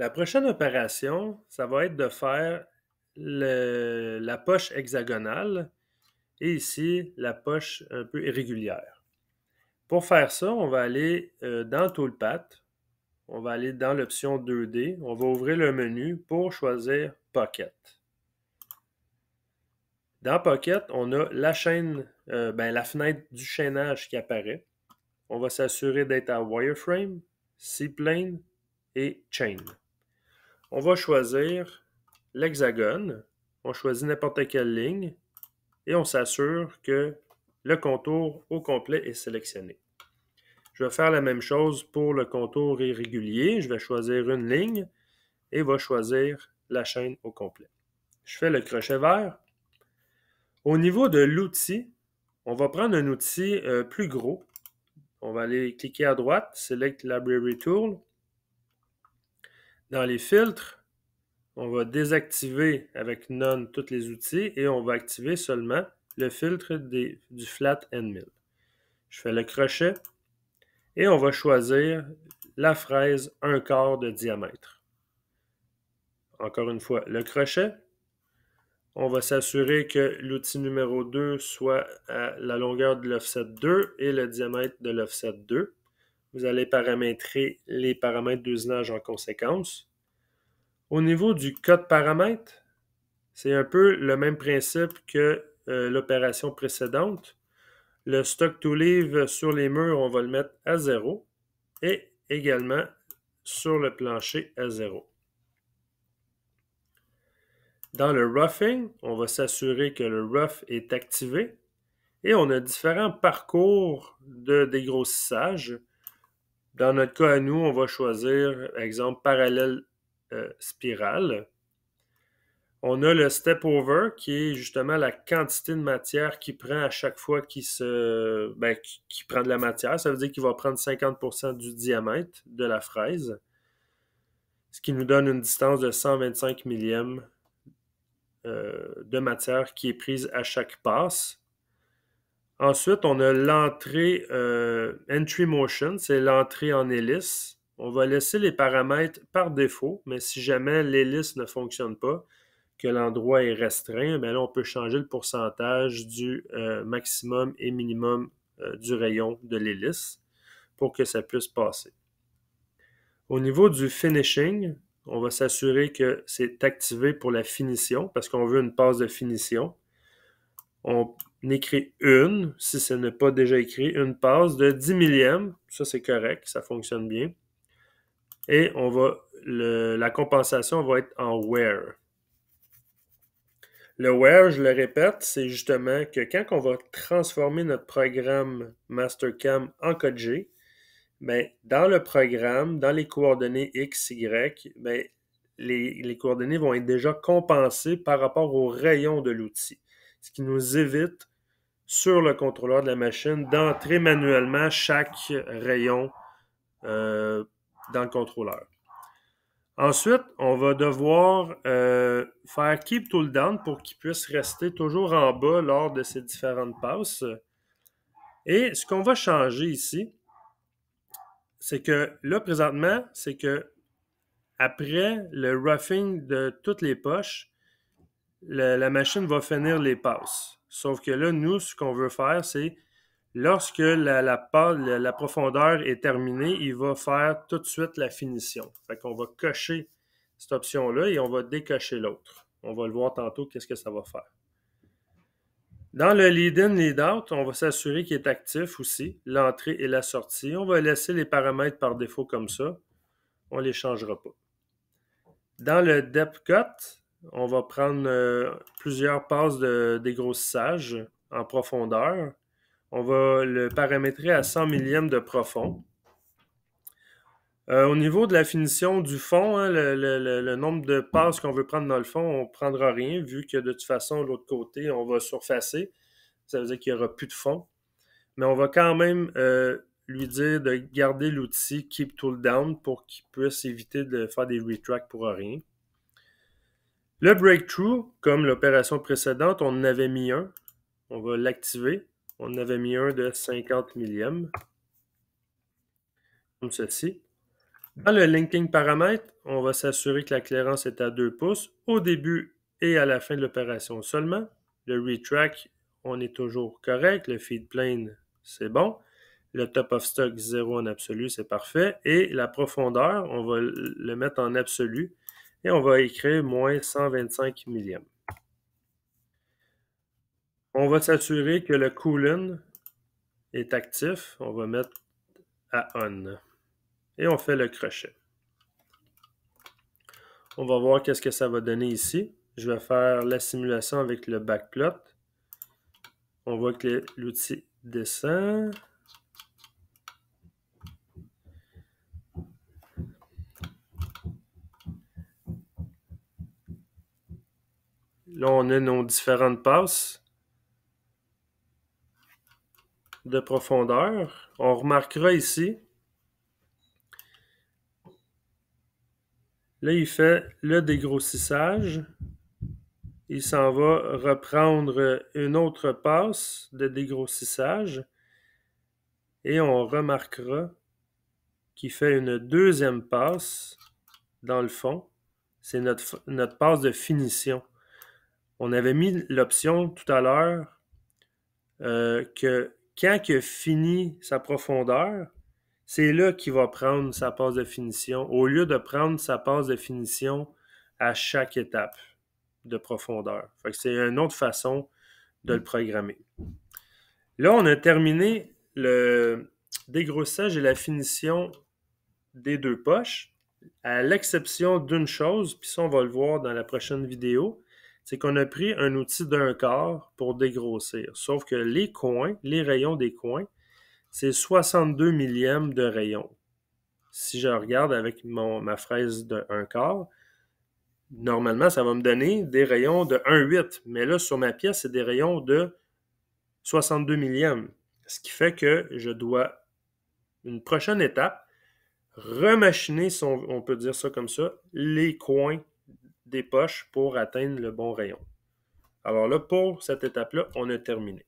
La prochaine opération, ça va être de faire la poche hexagonale et ici la poche un peu irrégulière. Pour faire ça, on va aller euh, dans Toolpath, on va aller dans l'option 2D, on va ouvrir le menu pour choisir Pocket. Dans Pocket, on a la chaîne, euh, ben, la fenêtre du chaînage qui apparaît. On va s'assurer d'être à Wireframe, c et Chain. On va choisir l'hexagone. On choisit n'importe quelle ligne et on s'assure que le contour au complet est sélectionné. Je vais faire la même chose pour le contour irrégulier. Je vais choisir une ligne et va choisir la chaîne au complet. Je fais le crochet vert. Au niveau de l'outil, on va prendre un outil euh, plus gros. On va aller cliquer à droite, Select Library Tool. Dans les filtres, on va désactiver avec None tous les outils et on va activer seulement le filtre du flat End Mill. Je fais le crochet et on va choisir la fraise un quart de diamètre. Encore une fois, le crochet. On va s'assurer que l'outil numéro 2 soit à la longueur de l'offset 2 et le diamètre de l'offset 2. Vous allez paramétrer les paramètres d'usinage en conséquence. Au niveau du code paramètre, c'est un peu le même principe que euh, l'opération précédente. Le stock to leave sur les murs, on va le mettre à zéro et également sur le plancher à zéro. Dans le roughing, on va s'assurer que le rough est activé et on a différents parcours de dégrossissage. Dans notre cas à nous, on va choisir, exemple, parallèle euh, spirale. On a le step over qui est justement la quantité de matière qui prend à chaque fois qu'il se ben, prend de la matière. Ça veut dire qu'il va prendre 50% du diamètre de la fraise, ce qui nous donne une distance de 125 millièmes euh, de matière qui est prise à chaque passe. Ensuite, on a l'entrée euh, entry motion, c'est l'entrée en hélice on va laisser les paramètres par défaut, mais si jamais l'hélice ne fonctionne pas, que l'endroit est restreint, mais ben on peut changer le pourcentage du euh, maximum et minimum euh, du rayon de l'hélice pour que ça puisse passer. Au niveau du finishing, on va s'assurer que c'est activé pour la finition parce qu'on veut une passe de finition. On écrit une, si ce n'est pas déjà écrit, une passe de 10 millième. Ça, c'est correct, ça fonctionne bien. Et on va, la compensation va être en where. Le where, je le répète, c'est justement que quand on va transformer notre programme Mastercam en code G, ben, dans le programme, dans les coordonnées X, Y, ben, les, coordonnées vont être déjà compensées par rapport au rayon de l'outil, ce qui nous évite sur le contrôleur de la machine d'entrer manuellement chaque rayon euh, dans le contrôleur. Ensuite, on va devoir euh, faire keep tool down pour qu'il puisse rester toujours en bas lors de ces différentes passes. Et ce qu'on va changer ici, c'est que là, présentement, c'est que après le roughing de toutes les poches, la machine va finir les passes. Sauf que là, nous, ce qu'on veut faire, c'est Lorsque la, profondeur est terminée, il va faire tout de suite la finition. On va cocher cette option-là et on va décocher l'autre. On va le voir tantôt qu'est-ce que ça va faire. Dans le lead-in, lead-out, on va s'assurer qu'il est actif aussi, l'entrée et la sortie. On va laisser les paramètres par défaut comme ça. On ne les changera pas. Dans le depth cut, on va prendre euh, plusieurs passes de dégrossissage en profondeur. On va le paramétrer à 100 millièmes de profond. Euh, au niveau de la finition du fond, hein, le, nombre de passes qu'on veut prendre dans le fond, on ne prendra rien vu que de toute façon, l'autre côté, on va surfacer. Ça veut dire qu'il n'y aura plus de fond. Mais on va quand même euh, lui dire de garder l'outil Keep Tool Down pour qu'il puisse éviter de faire des retracts pour rien. Le breakthrough, comme l'opération précédente, on en avait mis un. On va l'activer on avait mis un de 50 millième, comme ceci. Dans le linking paramètre, on va s'assurer que la clairance est à 2 pouces au début et à la fin de l'opération seulement. Le retrack, on est toujours correct. Le feed plane, c'est bon. Le top of stock 0 en absolu, c'est parfait. Et la profondeur, on va le mettre en absolu et on va écrire moins 125 millièmes. On va s'assurer que le coolant est actif. On va mettre à on. Et on fait le crochet. On va voir qu'est-ce que ça va donner ici. Je vais faire la simulation avec le backplot. On voit que l'outil descend. Là, on a nos différentes passes de profondeur. On remarquera ici, là il fait le dégrossissage. Il s'en va reprendre une autre passe de dégrossissage et on remarquera qu'il fait une deuxième passe dans le fond. C'est notre, notre passe de finition. On avait mis l'option tout à l'heure euh, que quand il a fini sa profondeur, c'est là qu'il va prendre sa passe de finition, au lieu de prendre sa passe de finition à chaque étape de profondeur. c'est une autre façon de le programmer. Là, on a terminé le dégrossage et la finition des deux poches, à l'exception d'une chose, puis ça, on va le voir dans la prochaine vidéo, c'est qu'on a pris un outil d'un quart pour dégrossir. Sauf que les coins, les rayons des coins, c'est 62 millièmes de rayon. Si je regarde avec ma fraise d'un quart, normalement, ça va me donner des rayons de 1,8. Mais là, sur ma pièce, c'est des rayons de 62 millièmes. Ce qui fait que je dois, une prochaine étape, remachiner, on peut dire ça comme ça, les coins des poches pour atteindre le bon rayon. Alors là, pour cette étape-là, on a terminé.